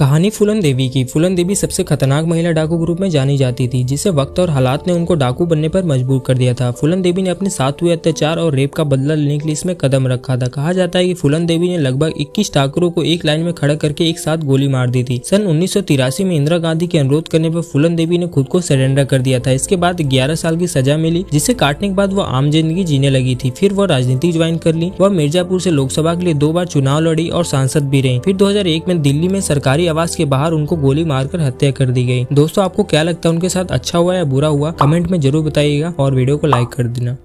कहानी फुलन देवी की फुलन देवी सबसे खतरनाक महिला डाकू ग्रुप में जानी जाती थी जिसे वक्त और हालात ने उनको डाकू बनने पर मजबूर कर दिया था फुलन देवी ने अपने साथ हुए अत्याचार और रेप का बदला लेने के लिए इसमें कदम रखा था कहा जाता है कि फुलन देवी ने लगभग 21 डाकुरों को एक लाइन में खड़ा करके एक साथ गोली मार दी थी सन उन्नीस में इंदिरा गांधी के अनुरोध करने पर फुलन देवी ने खुद को सरेंडर कर दिया था इसके बाद ग्यारह साल की सजा मिली जिसे काटने के बाद वो आम जिंदगी जीने लगी थी फिर वो राजनीति ज्वाइन कर ली वह मिर्जापुर ऐसी लोकसभा के लिए दो बार चुनाव लड़ी और सांसद भी रही फिर दो में दिल्ली में सरकारी आवास के बाहर उनको गोली मारकर हत्या कर दी गई दोस्तों आपको क्या लगता है उनके साथ अच्छा हुआ या बुरा हुआ कमेंट में जरूर बताइएगा और वीडियो को लाइक कर देना